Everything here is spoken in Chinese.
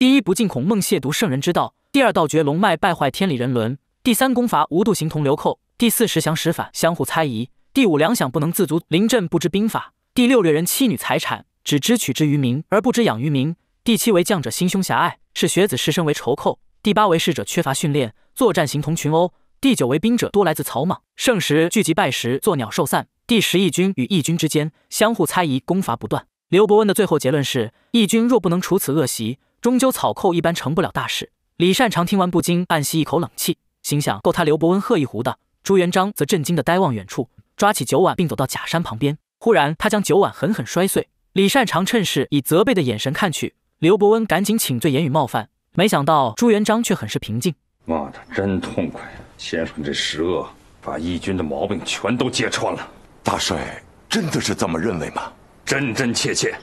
第一不敬孔孟，亵渎圣人之道；第二盗掘龙脉，败坏天理人伦；第三攻伐无度，形同流寇；第四十降十反，相互猜疑；第五粮饷不能自足，临阵不知兵法；第六掠人妻女财产，只知取之于民，而不知养于民；第七为将者心胸狭隘，视学子士身为仇寇；第八为士者缺乏训练，作战形同群殴；第九为兵者多来自草莽，盛时聚集，败时作鸟兽散；第十义军与义军之间相互猜疑，攻伐不断。刘伯温的最后结论是：义军若不能除此恶习，终究草寇一般成不了大事。李善长听完不禁暗吸一口冷气，心想够他刘伯温喝一壶的。朱元璋则震惊地呆望远处，抓起酒碗并走到假山旁边。忽然，他将酒碗狠狠摔碎。李善长趁势以责备的眼神看去，刘伯温赶紧请罪，言语冒犯。没想到朱元璋却很是平静，妈的，真痛快。先生这十恶，把义军的毛病全都揭穿了。大帅真的是这么认为吗？真真切切。